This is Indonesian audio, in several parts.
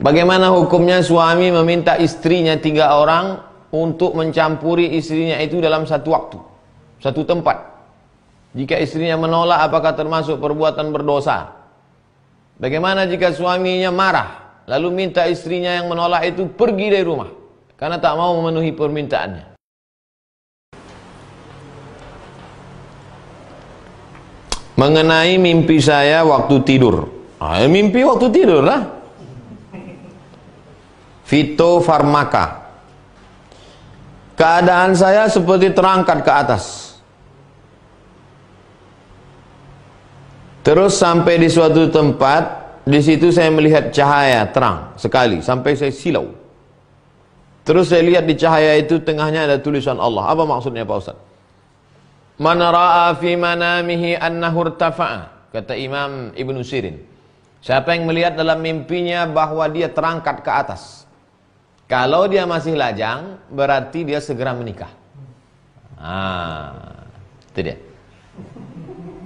Bagaimana hukumnya suami meminta istrinya tiga orang untuk mencampuri istrinya itu dalam satu waktu, satu tempat. Jika istrinya menolak apakah termasuk perbuatan berdosa? Bagaimana jika suaminya marah lalu minta istrinya yang menolak itu pergi dari rumah karena tak mau memenuhi permintaannya? Mengenai mimpi saya waktu tidur. Ah, ya mimpi waktu tidur lah fitofarmaka. Keadaan saya seperti terangkat ke atas. Terus sampai di suatu tempat, di situ saya melihat cahaya terang sekali sampai saya silau. Terus saya lihat di cahaya itu tengahnya ada tulisan Allah. Apa maksudnya Pak Ustaz? Man ra'a fi manamihi annahu irtafa'a. Kata Imam Ibn Sirin. Siapa yang melihat dalam mimpinya bahwa dia terangkat ke atas. Kalau dia masih lajang, berarti dia segera menikah. Ah, itu dia.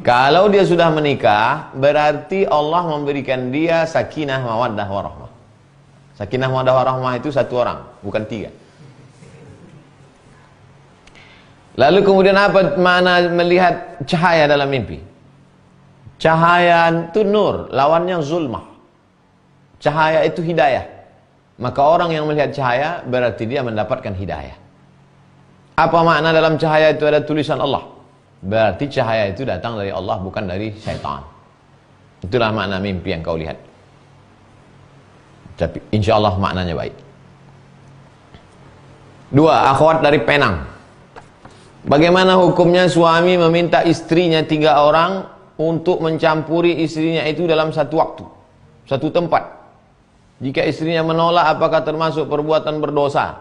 Kalau dia sudah menikah, berarti Allah memberikan dia sakinah mawaddah warahmah. Sakinah mawaddah warahmah itu satu orang, bukan tiga. Lalu kemudian apa mana melihat cahaya dalam mimpi? Cahaya itu nur, lawannya zulmah. Cahaya itu hidayah. Maka orang yang melihat cahaya berarti dia mendapatkan hidayah. Apa makna dalam cahaya itu ada tulisan Allah? Berarti cahaya itu datang dari Allah bukan dari syaitan. Itulah makna mimpi yang kau lihat. Tapi insya Allah maknanya baik. Dua, akhwat dari Penang. Bagaimana hukumnya suami meminta istrinya tiga orang untuk mencampuri istrinya itu dalam satu waktu, satu tempat? Jika istrinya menolak apakah termasuk perbuatan berdosa?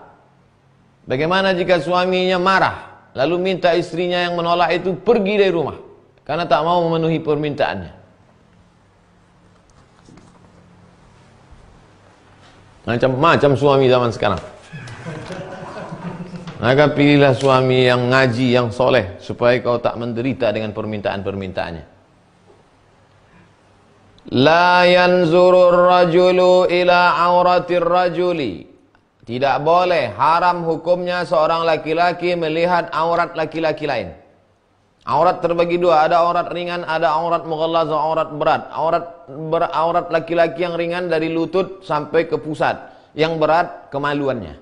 Bagaimana jika suaminya marah lalu minta istrinya yang menolak itu pergi dari rumah karena tak mau memenuhi permintaannya? Macam-macam suami zaman sekarang. Maka pilihlah suami yang ngaji, yang soleh Supaya kau tak menderita dengan permintaan-permintaannya La yanzurur rajulu ila auratir rajuli. Tidak boleh, haram hukumnya seorang laki-laki melihat aurat laki-laki lain. Aurat terbagi dua, ada aurat ringan, ada aurat mughallazah, aurat berat. Aurat ber, aurat laki-laki yang ringan dari lutut sampai ke pusat, yang berat kemaluannya.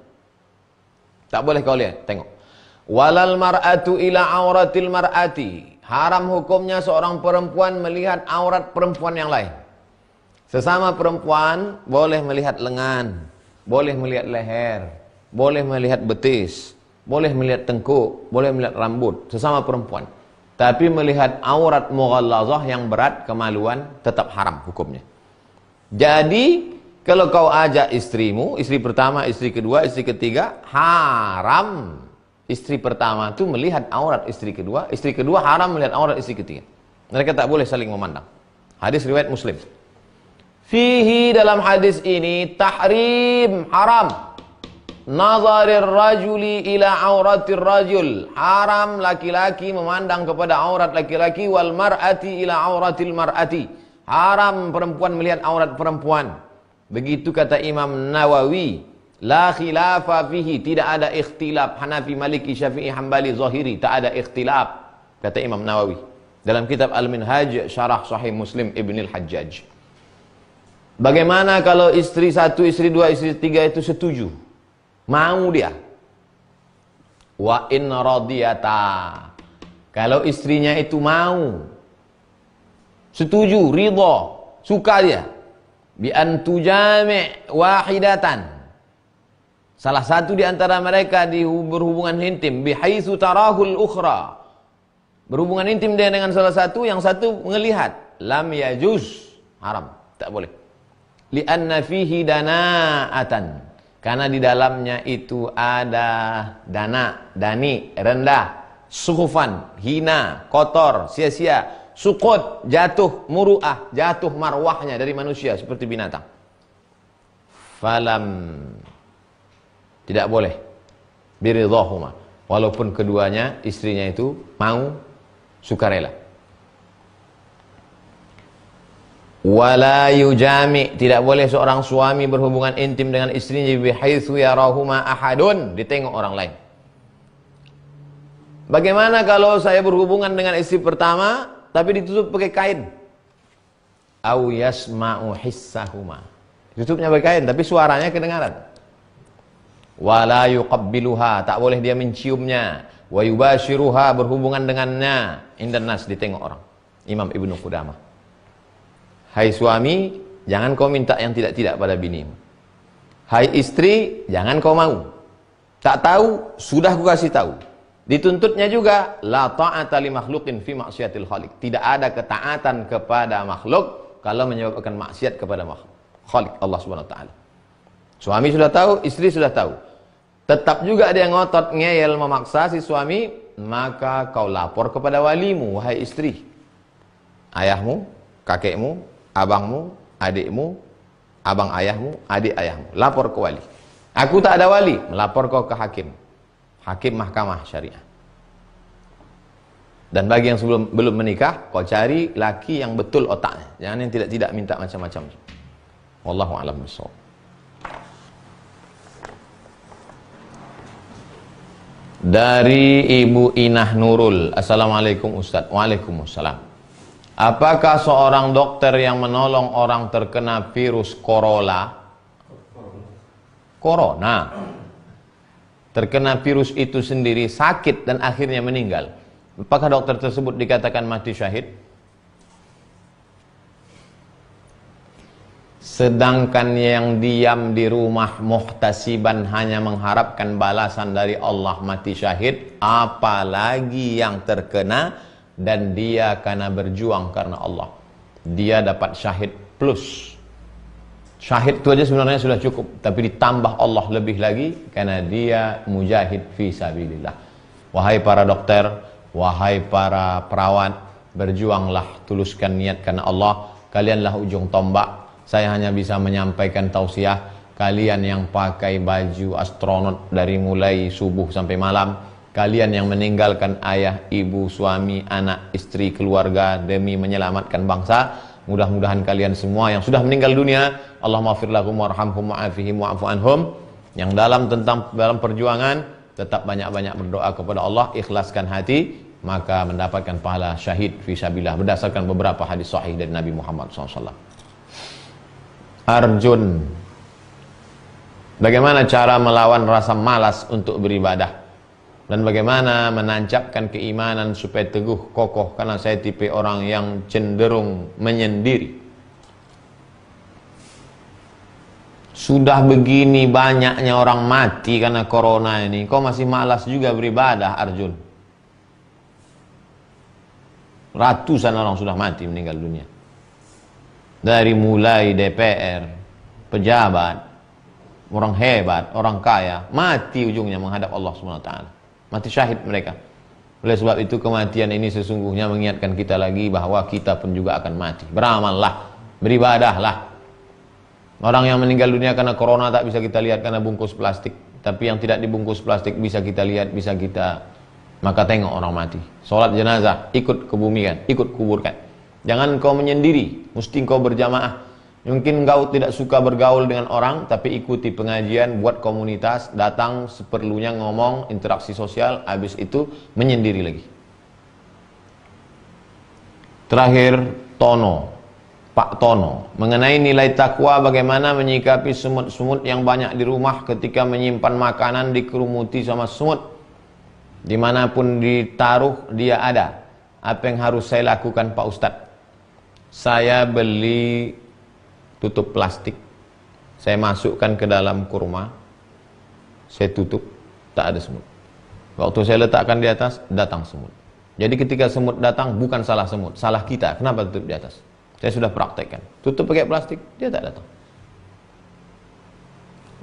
Tak boleh kau lihat, tengok. Walal mar'atu ila auratil mar'ati. Haram hukumnya seorang perempuan melihat aurat perempuan yang lain. Sesama perempuan boleh melihat lengan, boleh melihat leher, boleh melihat betis, boleh melihat tengkuk, boleh melihat rambut, sesama perempuan. Tapi melihat aurat mughallazah yang berat kemaluan tetap haram hukumnya. Jadi kalau kau ajak istrimu, istri pertama, istri kedua, istri ketiga, haram. Istri pertama itu melihat aurat istri kedua, istri kedua haram melihat aurat istri ketiga. Mereka tak boleh saling memandang. Hadis riwayat Muslim. Fihi dalam hadis ini tahrim haram. Nazarir rajuli ila auratir rajul. Haram laki-laki memandang kepada aurat laki-laki wal mar'ati ila auratil mar'ati. Haram perempuan melihat aurat perempuan. Begitu kata Imam Nawawi. La khilafa fihi, tidak ada ikhtilaf. Hanafi, Maliki, Syafi'i, Hambali, Zahiri, tak ada ikhtilaf. Kata Imam Nawawi dalam kitab Al-Minhaj Syarah Sahih Muslim Ibnul Hajjaj. Bagaimana kalau istri satu, istri dua, istri tiga itu setuju? Mau dia? Wa in radiyata. Kalau istrinya itu mau, setuju, ridho, suka dia. Bi antujami wahidatan. Salah satu di antara mereka di berhubungan intim haithu tarahul ukhra. Berhubungan intim dia dengan salah satu, yang satu melihat lam yajuz, haram, tak boleh li'anna fihi dana'atan karena di dalamnya itu ada dana, dani, rendah, sukufan hina, kotor, sia-sia, sukut, jatuh, muruah, jatuh marwahnya dari manusia seperti binatang. Falam tidak boleh biridhahuma walaupun keduanya istrinya itu mau sukarela. wala yujami tidak boleh seorang suami berhubungan intim dengan istrinya bihaitsu yarahuma ahadun ditengok orang lain Bagaimana kalau saya berhubungan dengan istri pertama tapi ditutup pakai kain? Au yasma'u hissahuma. Tutupnya pakai kain tapi suaranya kedengaran. Wala yuqabbiluha, tak boleh dia menciumnya. Wa yubashiruha berhubungan dengannya. Indan nas ditengok orang. Imam Ibnu Qudamah. Hai suami, jangan kau minta yang tidak-tidak pada bini. Hai istri, jangan kau mau. Tak tahu, sudah ku kasih tahu. Dituntutnya juga la ta'ata li makhlukin fi maksiatil khalik. Tidak ada ketaatan kepada makhluk kalau menyebabkan maksiat kepada makhluk. Khalik Allah Subhanahu wa taala. Suami sudah tahu, istri sudah tahu. Tetap juga ada yang ngotot ngeyel memaksa si suami, maka kau lapor kepada walimu, wahai istri. Ayahmu, kakekmu, abangmu, adikmu, abang ayahmu, adik ayahmu. Lapor ke wali. Aku tak ada wali, melapor kau ke hakim. Hakim mahkamah syariah. Dan bagi yang sebelum belum menikah, kau cari laki yang betul otaknya. Jangan yang tidak-tidak minta macam-macam. Wallahu a'lam bishawab. Dari Ibu Inah Nurul. Assalamualaikum Ustaz. Waalaikumsalam. Apakah seorang dokter yang menolong orang terkena virus corona corona terkena virus itu sendiri sakit dan akhirnya meninggal? Apakah dokter tersebut dikatakan mati syahid? Sedangkan yang diam di rumah muhtasiban hanya mengharapkan balasan dari Allah mati syahid, apalagi yang terkena dan dia karena berjuang karena Allah dia dapat syahid plus syahid itu aja sebenarnya sudah cukup tapi ditambah Allah lebih lagi karena dia mujahid fi sabilillah wahai para dokter wahai para perawat berjuanglah tuluskan niat karena Allah kalianlah ujung tombak saya hanya bisa menyampaikan tausiah kalian yang pakai baju astronot dari mulai subuh sampai malam kalian yang meninggalkan ayah, ibu, suami, anak, istri, keluarga demi menyelamatkan bangsa. Mudah-mudahan kalian semua yang sudah meninggal dunia, Allah maafir lahum warhamhum wa'afihim wa'afu anhum. Yang dalam tentang dalam perjuangan tetap banyak-banyak berdoa kepada Allah, ikhlaskan hati, maka mendapatkan pahala syahid fisabilah. berdasarkan beberapa hadis sahih dari Nabi Muhammad SAW. Arjun Bagaimana cara melawan rasa malas untuk beribadah? dan bagaimana menancapkan keimanan supaya teguh kokoh karena saya tipe orang yang cenderung menyendiri sudah begini banyaknya orang mati karena corona ini kau masih malas juga beribadah Arjun ratusan orang sudah mati meninggal dunia dari mulai DPR pejabat orang hebat, orang kaya mati ujungnya menghadap Allah SWT mati syahid mereka oleh sebab itu kematian ini sesungguhnya mengingatkan kita lagi bahwa kita pun juga akan mati beramallah beribadahlah orang yang meninggal dunia karena corona tak bisa kita lihat karena bungkus plastik tapi yang tidak dibungkus plastik bisa kita lihat bisa kita maka tengok orang mati sholat jenazah ikut kebumikan ikut kuburkan jangan kau menyendiri mesti kau berjamaah Mungkin engkau tidak suka bergaul dengan orang, tapi ikuti pengajian, buat komunitas, datang seperlunya ngomong, interaksi sosial, habis itu menyendiri lagi. Terakhir, Tono, Pak Tono, mengenai nilai takwa bagaimana menyikapi semut-semut yang banyak di rumah ketika menyimpan makanan dikerumuti sama semut. Dimanapun ditaruh, dia ada. Apa yang harus saya lakukan Pak Ustadz? Saya beli tutup plastik saya masukkan ke dalam kurma saya tutup tak ada semut waktu saya letakkan di atas datang semut jadi ketika semut datang bukan salah semut salah kita kenapa tutup di atas saya sudah praktekkan tutup pakai plastik dia tak datang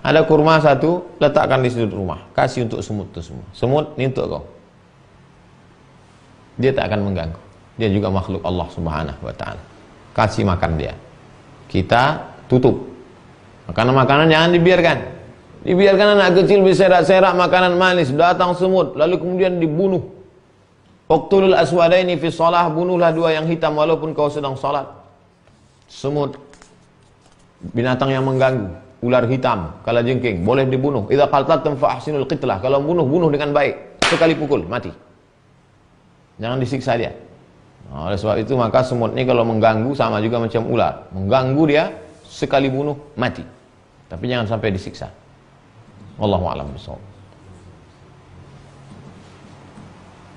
ada kurma satu letakkan di sudut rumah kasih untuk semut itu semua semut ini untuk kau dia tak akan mengganggu dia juga makhluk Allah subhanahu wa ta'ala kasih makan dia kita tutup. Makanan-makanan jangan dibiarkan. Dibiarkan anak kecil berserak-serak makanan manis, datang semut, lalu kemudian dibunuh. Uqtulul aswadaini fi salah, bunuhlah dua yang hitam walaupun kau sedang salat. Semut, binatang yang mengganggu, ular hitam, kala jengking, boleh dibunuh. Idza qaltatum fa ahsinul qitlah. Kalau bunuh, bunuh dengan baik. Sekali pukul, mati. Jangan disiksa dia. Nah, oleh sebab itu maka semut ini kalau mengganggu sama juga macam ular. Mengganggu dia sekali bunuh mati. Tapi jangan sampai disiksa. Wallahu a'lam bishawab.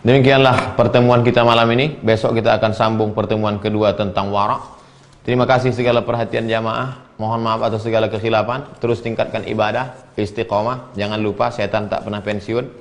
Demikianlah pertemuan kita malam ini. Besok kita akan sambung pertemuan kedua tentang warak. Terima kasih segala perhatian jamaah. Mohon maaf atas segala kekhilafan. Terus tingkatkan ibadah, istiqomah. Jangan lupa setan tak pernah pensiun.